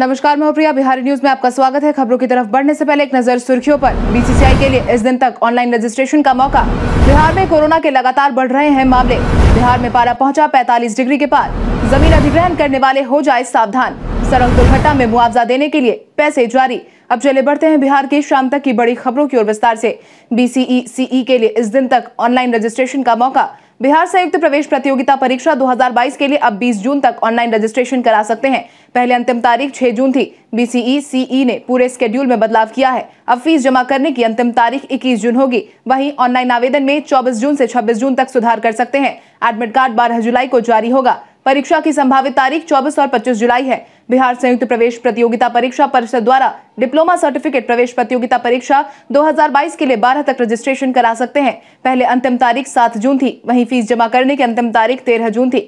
नमस्कार मैं प्रिया बिहारी न्यूज में आपका स्वागत है खबरों की तरफ बढ़ने से पहले एक नजर सुर्खियों पर बीसीसीआई के लिए इस दिन तक ऑनलाइन रजिस्ट्रेशन का मौका बिहार में कोरोना के लगातार बढ़ रहे हैं मामले बिहार में पारा पहुंचा 45 डिग्री के पार जमीन अधिग्रहण करने वाले हो जाए सावधान सड़क दुर्घटना में मुआवजा देने के लिए पैसे जारी अब चले बढ़ते हैं बिहार के शाम तक की बड़ी खबरों की ओर विस्तार से बीसीई सीई e e के लिए इस दिन तक ऑनलाइन रजिस्ट्रेशन का मौका बिहार संयुक्त प्रवेश प्रतियोगिता परीक्षा 2022 के लिए अब 20 जून तक ऑनलाइन रजिस्ट्रेशन करा सकते हैं पहले अंतिम तारीख 6 जून थी बीसीई सीई e ने पूरे स्केड्यूल में बदलाव किया है अब फीस जमा करने की अंतिम तारीख 21 जून होगी वहीं ऑनलाइन आवेदन में 24 जून से 26 जून तक सुधार कर सकते हैं एडमिट कार्ड बारह जुलाई को जारी होगा परीक्षा की संभावित तारीख चौबीस और पच्चीस जुलाई है बिहार संयुक्त प्रवेश प्रतियोगिता परीक्षा परिषद द्वारा डिप्लोमा सर्टिफिकेट प्रवेश प्रतियोगिता परीक्षा 2022 के लिए 12 तक रजिस्ट्रेशन करा सकते हैं पहले अंतिम तारीख सात जून थी वहीं फीस जमा करने की अंतिम तारीख तेरह जून थी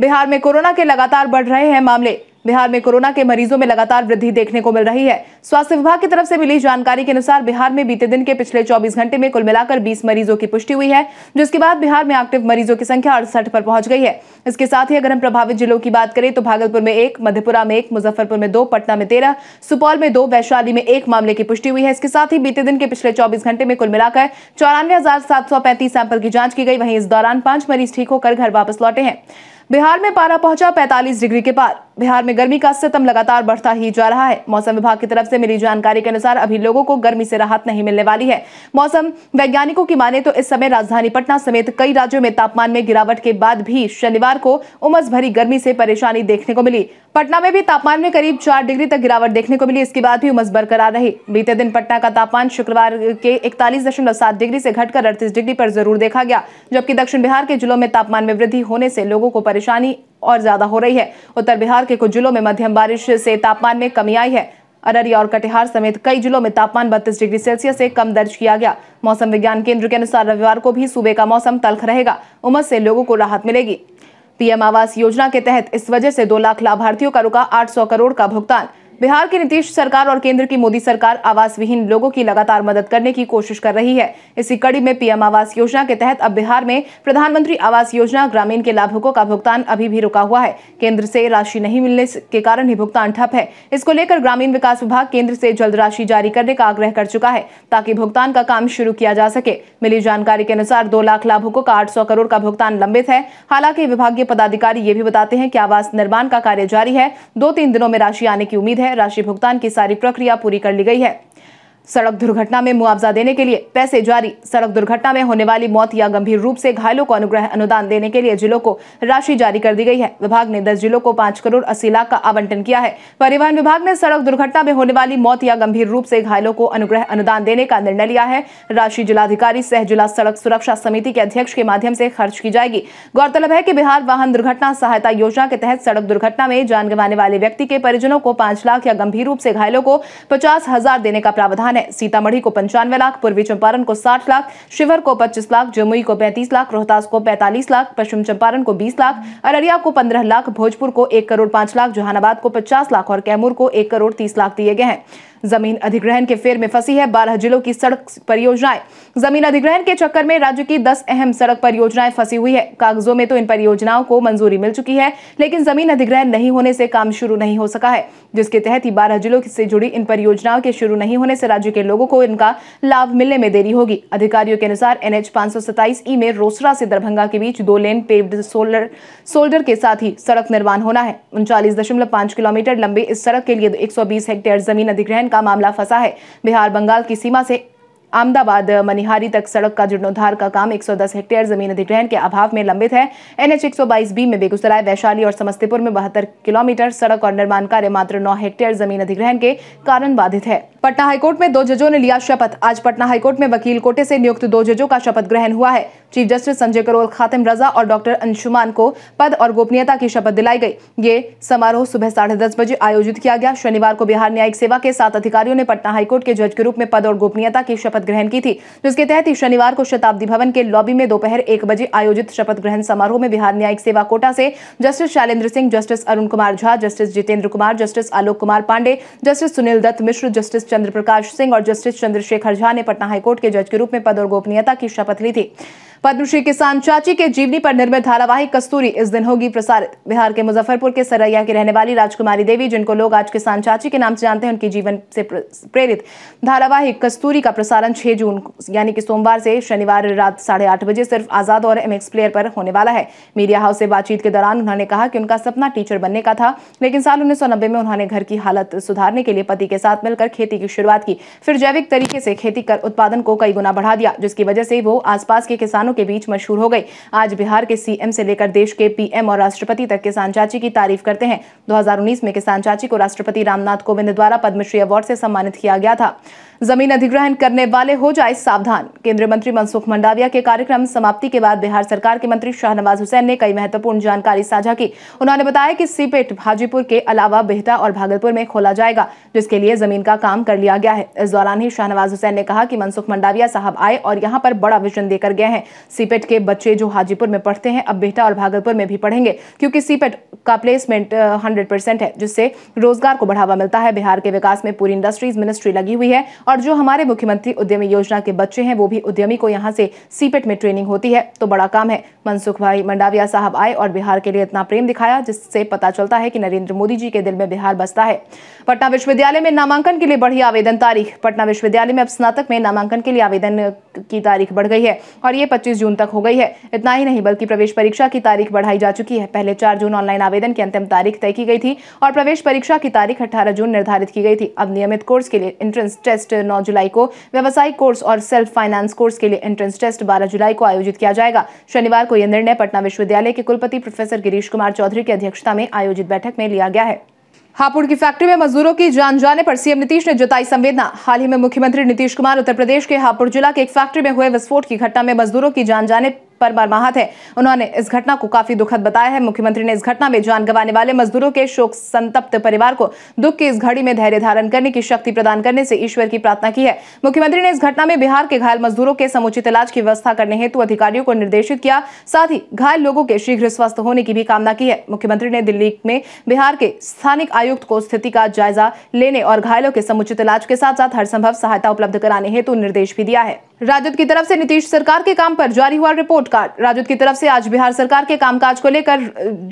बिहार में कोरोना के लगातार बढ़ रहे हैं मामले बिहार में कोरोना के मरीजों में लगातार वृद्धि देखने को मिल रही है स्वास्थ्य विभाग की तरफ से मिली जानकारी के अनुसार बिहार में बीते दिन के पिछले 24 घंटे में कुल मिलाकर 20 मरीजों की पुष्टि हुई है जिसके बाद बिहार में एक्टिव मरीजों की संख्या अड़सठ पर पहुंच गई है इसके साथ ही अगर हम प्रभावित जिलों की बात करें तो भागलपुर में एक मधेपुरा में एक मुजफ्फरपुर में दो पटना में तेरह सुपौल में दो वैशाली में एक मामले की पुष्टि हुई है इसके साथ ही बीते दिन के पिछले चौबीस घंटे में कुल मिलाकर चौरानवे सैंपल की जाँच की गई वहीं इस दौरान पांच मरीज ठीक होकर घर वापस लौटे हैं बिहार में पारा पहुंचा 45 डिग्री के पार बिहार में गर्मी का सितम लगातार बढ़ता ही जा रहा है मौसम विभाग की तरफ से मिली जानकारी के अनुसार अभी लोगों को गर्मी से राहत नहीं मिलने वाली है मौसम वैज्ञानिकों की माने तो इस समय राजधानी पटना समेत कई राज्यों में तापमान में गिरावट के बाद भी शनिवार को उमस भरी गर्मी से परेशानी देखने को मिली पटना में भी तापमान में करीब चार डिग्री तक गिरावट देखने को मिली इसके बाद भी उमस बरकरार रही बीते दिन पटना का तापमान शुक्रवार के इकतालीस दशमलव सात डिग्री से घटकर अड़तीस डिग्री पर जरूर देखा गया जबकि दक्षिण बिहार के जिलों में तापमान में वृद्धि होने से लोगों को परेशानी और ज्यादा हो रही है उत्तर बिहार के कुछ जिलों में मध्यम बारिश से तापमान में कमी आई है अररिया और कटिहार समेत कई जिलों में तापमान बत्तीस डिग्री सेल्सियस से कम दर्ज किया गया मौसम विज्ञान केंद्र के अनुसार रविवार को भी सूबे का मौसम तल्ख रहेगा उमस से लोगों को राहत मिलेगी पीएम आवास योजना के तहत इस वजह से दो लाख लाभार्थियों का रुका 800 करोड़ का भुगतान बिहार की नीतीश सरकार और केंद्र की मोदी सरकार आवास विहीन लोगों की लगातार मदद करने की कोशिश कर रही है इसी कड़ी में पीएम आवास योजना के तहत अब बिहार में प्रधानमंत्री आवास योजना ग्रामीण के लाभुकों का भुगतान अभी भी रुका हुआ है केंद्र से राशि नहीं मिलने के कारण ही भुगतान ठप है इसको लेकर ग्रामीण विकास विभाग केंद्र से जल्द राशि जारी करने का आग्रह कर चुका है ताकि भुगतान का काम शुरू किया जा सके मिली जानकारी के अनुसार दो लाख लाभुकों का आठ करोड़ का भुगतान लंबित है हालांकि विभागीय पदाधिकारी ये भी बताते हैं कि आवास निर्माण का कार्य जारी है दो तीन दिनों में राशि आने की उम्मीद है है राशि भुगतान की सारी प्रक्रिया पूरी कर ली गई है सड़क दुर्घटना में मुआवजा देने के लिए पैसे जारी सड़क दुर्घटना में होने वाली मौत या गंभीर रूप से घायलों को अनुग्रह अनुदान देने के लिए जिलों को राशि जारी कर दी गई है विभाग ने दस जिलों को पांच करोड़ अस्सी लाख का आवंटन किया है परिवहन विभाग ने सड़क दुर्घटना में होने वाली मौत या गंभीर रूप से घायलों को अनुग्रह अनुदान देने का निर्णय लिया है राशि जिलाधिकारी सह जिला सड़क सुरक्षा समिति के अध्यक्ष के माध्यम से खर्च की जाएगी गौरतलब है की बिहार वाहन दुर्घटना सहायता योजना के तहत सड़क दुर्घटना में जान गंवाने वाले व्यक्ति के परिजनों को पांच लाख या गंभीर रूप से घायलों को पचास हजार देने का प्रावधान वाहन है सीतामढ़ी को पंचानवे लाख पूर्वी चंपारण को साठ लाख शिवर को पच्चीस लाख जमुई को पैंतीस लाख रोहतास को पैंतालीस लाख पश्चिम चंपारण को बीस लाख अररिया को पंद्रह लाख भोजपुर को एक करोड़ पांच लाख जहानाबाद को पचास लाख और कैमूर को एक करोड़ तीस लाख दिए गए हैं जमीन अधिग्रहण के फेर में फंसी है बारह जिलों की सड़क परियोजनाएं जमीन अधिग्रहण के चक्कर में राज्य की दस अहम सड़क परियोजनाएं फंसी हुई है कागजों में तो इन परियोजनाओं को मंजूरी मिल चुकी है लेकिन जमीन अधिग्रहण नहीं होने से काम शुरू नहीं हो सका है जिसके तहत ही बारह जिलों से जुड़ी इन परियोजनाओं के शुरू नहीं होने से राज्य के लोगों को इनका लाभ मिलने में देरी होगी अधिकारियों के अनुसार एन एच ई में रोसरा से दरभंगा के बीच दो लेन पेव्ड सोलर सोल्डर के साथ ही सड़क निर्माण होना है उनचालीस किलोमीटर लंबी इस सड़क के लिए एक हेक्टेयर जमीन अधिग्रहण का मामला फंसा है बिहार बंगाल की सीमा से अहमदाबाद मनिहारी तक सड़क का जीर्णोद्वार का काम 110 हेक्टेयर जमीन अधिग्रहण के अभाव में लंबित है एनएच एक बी में बेगूसराय वैशाली और समस्तीपुर में बहत्तर किलोमीटर सड़क और निर्माण कार्य मात्र 9 हेक्टेयर जमीन अधिग्रहण के कारण बाधित है पटना हाईकोर्ट में दो जजों ने लिया शपथ आज पटना हाईकोर्ट में वकील कोटे से नियुक्त दो जजों का शपथ ग्रहण हुआ है चीफ जस्टिस संजय करोल खातिम रजा और डॉक्टर अंशुमान को पद और गोपनीयता की शपथ दिलाई गई ये समारोह सुबह साढ़े दस बजे आयोजित किया गया शनिवार को बिहार न्यायिक सेवा के सात अधिकारियों ने पटना हाईकोर्ट के जज के रूप में पद और गोपनीयता की शपथ शपथ ग्रहण की थी जिसके तहत शनिवार को शताब्दी भवन के लॉबी में दोपहर एक बजे आयोजित शपथ ग्रहण समारोह में बिहार न्यायिक सेवा कोटा से justice Shailendra Singh justice Arun Kumar Jha justice Jitendra Kumar justice Alok Kumar Pandey justice Sunil Dutt Mishra justice Chandra Prakash Singh और जस्टिस चंद्रशेखर झा ने पटना हाईकोर्ट के जज के रूप में पद और गोपनीयता की शपथ ली थी पद्मश्री किसान चाची के जीवनी पर निर्मित धारावाहिक कस्तूरी इस दिन होगी प्रसारित बिहार के मुजफ्फरपुर के सरैया की रहने वाली राजकुमारी देवी जिनको लोग आज किसान चाची के नाम से जानते हैं उनके जीवन से प्रेरित धारावाहिक कस्तूरी का प्रसारण छह जून यानी कि सोमवार से शनिवार रात साढ़े आठ बजे सिर्फ आजाद और एम प्लेयर पर होने वाला है मीडिया हाउस से बातचीत के दौरान उन्होंने कहा कि उनका सपना टीचर बनने का था लेकिन साल उन्नीस में उन्होंने घर की हालत सुधारने के लिए पति के साथ मिलकर खेती की शुरुआत की फिर जैविक तरीके से खेती कर उत्पादन को कई गुना बढ़ा दिया जिसकी वजह से वो आसपास के किसानों किसानों के बीच मशहूर हो गई आज बिहार के सीएम से लेकर देश के पीएम और राष्ट्रपति तक किसान चाची की तारीफ करते हैं 2019 में किसान चाची को राष्ट्रपति रामनाथ कोविंद द्वारा पद्मश्री अवार्ड से सम्मानित किया गया था जमीन अधिग्रहण करने वाले हो जाए सावधान केंद्रीय मंत्री मनसुख मंडाविया के कार्यक्रम समाप्ति के बाद बिहार सरकार के मंत्री शाहनवाज हुसैन ने कई महत्वपूर्ण जानकारी साझा की उन्होंने बताया कि सीपेट हाजीपुर के अलावा बेहटा और भागलपुर में खोला जाएगा जिसके लिए जमीन का काम कर लिया गया है इस दौरान ही शाहनवाज हुसैन ने कहा कि मनसुख मंडाविया साहब आए और यहाँ पर बड़ा विजन देकर गए हैं सीपेट के बच्चे जो हाजीपुर में पढ़ते हैं अब बेहटा और भागलपुर में भी पढ़ेंगे क्योंकि सीपेट का प्लेसमेंट हंड्रेड है जिससे रोजगार को बढ़ावा मिलता है बिहार के विकास में पूरी इंडस्ट्रीज मिनिस्ट्री लगी हुई है और जो हमारे मुख्यमंत्री उद्यमी योजना के बच्चे हैं वो भी उद्यमी को यहाँ से सीपेट में ट्रेनिंग होती है तो बड़ा काम है मनसुख भाई मंडाविया साहब आए और बिहार के लिए इतना प्रेम दिखाया जिससे पता चलता है कि नरेंद्र मोदी जी के दिल में बिहार बसता है पटना विश्वविद्यालय में नामांकन के लिए बढ़ी आवेदन तारीख पटना विश्वविद्यालय में अब स्नातक में नामांकन के लिए आवेदन की तारीख बढ़ गई है और ये पच्चीस जून तक हो गई है इतना ही नहीं बल्कि प्रवेश परीक्षा की तारीख बढ़ाई जा चुकी है पहले चार जून ऑनलाइन आवेदन की अंतिम तारीख तय की गई थी और प्रवेश परीक्षा की तारीख अठारह जून निर्धारित की गई थी अब नियमित कोर्स के लिए एंट्रेंस टेस्ट नौ जुलाई को व्यवसायिक कोर्स और सेल्फ फाइनेंस कोर्स के लिए एंट्रेंस टेस्ट बारह जुलाई को आयोजित किया जाएगा शनिवार को यह निर्णय पटना विश्वविद्यालय के कुलपति प्रोफेसर गिरीश कुमार चौधरी की अध्यक्षता में आयोजित बैठक में लिया गया है हापुड़ की फैक्ट्री में मजदूरों की जान जाने पर सीएम नीतीश ने जताई संवेदना हाल ही में मुख्यमंत्री नीतीश कुमार उत्तर प्रदेश के हापुड़ जिला के एक फैक्ट्री में हुए विस्फोट की घटना में मजदूरों की जान जाने पर मरमाहत है उन्होंने इस घटना को काफी दुखद बताया है मुख्यमंत्री ने इस घटना में जान गंवाने वाले मजदूरों के शोक संतप्त परिवार को दुख की इस घड़ी में धैर्य धारण करने की शक्ति प्रदान करने से ईश्वर की प्रार्थना की है मुख्यमंत्री ने इस घटना में बिहार के घायल मजदूरों के समुचित इलाज की व्यवस्था करने हेतु अधिकारियों को निर्देशित किया साथ ही घायल लोगों के शीघ्र स्वस्थ होने की भी कामना की है मुख्यमंत्री ने दिल्ली में बिहार के स्थानिक आयुक्त को स्थिति का जायजा लेने और घायलों के समुचित इलाज के साथ साथ हर संभव सहायता उपलब्ध कराने हेतु निर्देश भी दिया है राजद की तरफ से नीतीश सरकार के काम पर जारी हुआ रिपोर्ट कार्ड राजद की तरफ से आज बिहार सरकार के कामकाज को लेकर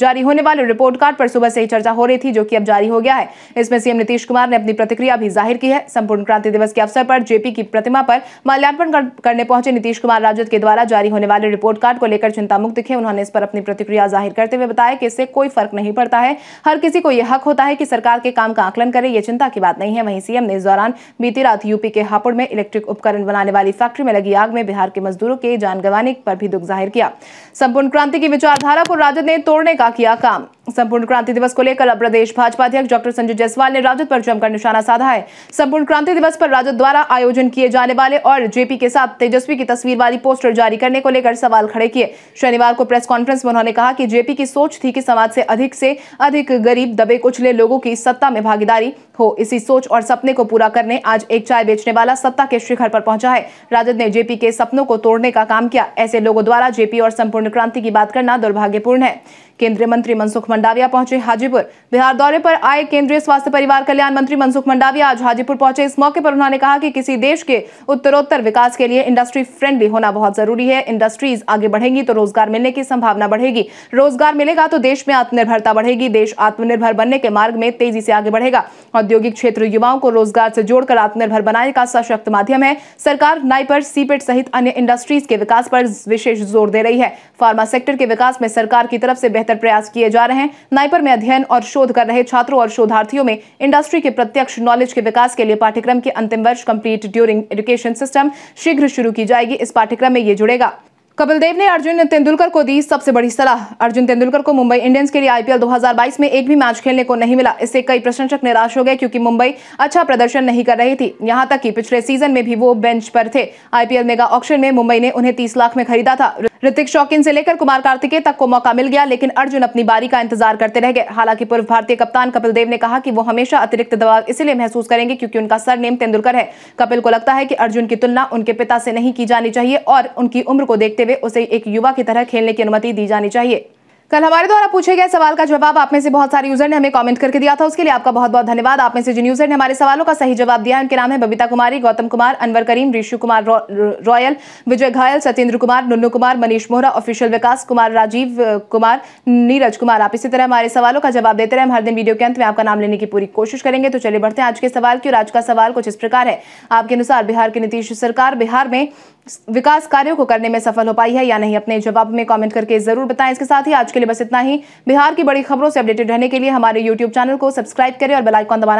जारी होने वाले रिपोर्ट कार्ड पर सुबह से ही चर्चा हो रही थी जो कि अब जारी हो गया है इसमें सीएम नीतीश कुमार ने अपनी प्रतिक्रिया भी जाहिर की है संपूर्ण क्रांति दिवस के अवसर पर जेपी की प्रतिमा पर माल्यार्पण करने पहुंचे नीतीश कुमार राजद के द्वारा जारी होने वाले रिपोर्ट कार्ड को लेकर चिंता मुक्त दिखे उन्होंने इस पर अपनी प्रतिक्रिया जाहिर करते हुए बताया कि इससे कोई फर्क नहीं पड़ता है हर किसी को यह हक होता है कि सरकार के काम का आकलन करे ये चिंता की बात नहीं है वहीं सीएम ने इस दौरान बीती रात यूपी के हापुड़ में इलेक्ट्रिक उपकरण बनाने वाली फैक्ट्री फैक्ट्री में लगी आग में बिहार के मजदूरों के जान गंवाने पर भी दुख जाहिर किया संपूर्ण क्रांति की विचारधारा को राजद ने तोड़ने का किया काम संपूर्ण क्रांति दिवस को लेकर अब प्रदेश भाजपा अध्यक्ष डॉक्टर संजय जायसवाल ने राजद पर जमकर निशाना साधा है संपूर्ण क्रांति दिवस पर राजद द्वारा आयोजन किए जाने वाले और जेपी के साथ तेजस्वी की तस्वीर वाली पोस्टर जारी करने को लेकर सवाल खड़े किए शनिवार को प्रेस कॉन्फ्रेंस में उन्होंने कहा कि जेपी की सोच थी कि समाज से अधिक से अधिक गरीब दबे कुचले लोगों की सत्ता में भागीदारी हो इसी सोच और सपने को पूरा करने आज एक चाय बेचने वाला सत्ता के शिखर पर पहुंचा है राजद राजद ने जेपी के सपनों को तोड़ने का काम किया ऐसे लोगों द्वारा जेपी और संपूर्ण क्रांति की बात करना दुर्भाग्यपूर्ण है केंद्रीय मंत्री मनसुख मंडाविया पहुंचे हाजीपुर बिहार दौरे पर आए केंद्रीय स्वास्थ्य परिवार कल्याण मंत्री मनसुख मंडाविया आज हाजीपुर पहुंचे इस मौके पर उन्होंने कहा कि किसी देश के उत्तरोत्तर विकास के लिए इंडस्ट्री फ्रेंडली होना बहुत जरूरी है इंडस्ट्रीज आगे बढ़ेंगी तो रोजगार मिलने की संभावना बढ़ेगी रोजगार मिलेगा तो देश में आत्मनिर्भरता बढ़ेगी देश आत्मनिर्भर बनने के मार्ग में तेजी से आगे बढ़ेगा औद्योगिक क्षेत्र युवाओं को रोजगार से जोड़कर आत्मनिर्भर बनाने का सशक्त माध्यम है सरकार नाइपर सीपेट सहित अन्य इंडस्ट्रीज के विकास पर विशेष जोर दे रही है फार्मा सेक्टर के विकास में सरकार की तरफ से बेहतर बेहतर प्रयास किए जा रहे हैं नाइपर में अध्ययन और शोध कर रहे छात्रों और शोधार्थियों में इंडस्ट्री के प्रत्यक्ष नॉलेज के विकास के लिए पाठ्यक्रम के अंतिम वर्ष कंप्लीट ड्यूरिंग एजुकेशन सिस्टम शीघ्र शुरू की जाएगी इस पाठ्यक्रम में ये जुड़ेगा कपिल देव ने अर्जुन तेंदुलकर को दी सबसे बड़ी सलाह अर्जुन तेंदुलकर को मुंबई इंडियंस के लिए आईपीएल 2022 में एक भी मैच खेलने को नहीं मिला इससे कई प्रशंसक निराश हो गए क्योंकि मुंबई अच्छा प्रदर्शन नहीं कर रही थी यहां तक कि पिछले सीजन में भी वो बेंच पर थे आईपीएल मेगा ऑक्शन में मुंबई ने उन्हें तीस लाख में खरीदा था ऋतिक शौकीन से लेकर कुमार कार्तिकेय तक को मौका मिल गया लेकिन अर्जुन अपनी बारी का इंतजार करते रह गए हालांकि पूर्व भारतीय कप्तान कपिल देव ने कहा कि वो हमेशा अतिरिक्त दबाव इसलिए महसूस करेंगे क्योंकि उनका सरनेम तेंदुलकर है कपिल को लगता है कि अर्जुन की तुलना उनके पिता से नहीं की जानी चाहिए और उनकी उम्र को देखते हुए उसे एक युवा की तरह खेलने की अनुमति दी जानी चाहिए कल हमारे द्वारा पूछे गए सवाल का जवाब आप में से बहुत सारे यूजर ने हमें कमेंट करके दिया था उसके लिए आपका बहुत बहुत धन्यवाद आप में से जिन यूजर ने हमारे सवालों का सही जवाब दिया है उनके नाम है बबीता कुमारी गौतम कुमार अनवर करीम ऋषु कुमार रॉयल विजय घायल सत्येंद्र कुमार नुन्नू कुमार मनीष मोहरा ऑफिशियल विकास कुमार राजीव कुमार नीरज कुमार आप इसी तरह हमारे सवालों का जवाब देते रहे हम हर दिन वीडियो के अंत में आपका नाम लेने की पूरी कोशिश करेंगे तो चलिए बढ़ते हैं आज के सवाल की और आज का सवाल कुछ इस प्रकार है आपके अनुसार बिहार की नीतीश सरकार बिहार में विकास कार्यों को करने में सफल हो पाई है या नहीं अपने जवाब में कॉमेंट करके जरूर बताएं इसके साथ ही आज के लिए बस इतना ही बिहार की बड़ी खबरों से अपडेटेड रहने के लिए हमारे यूट्यूब चैनल को सब्सक्राइब करें और बेलाइकॉन दबाना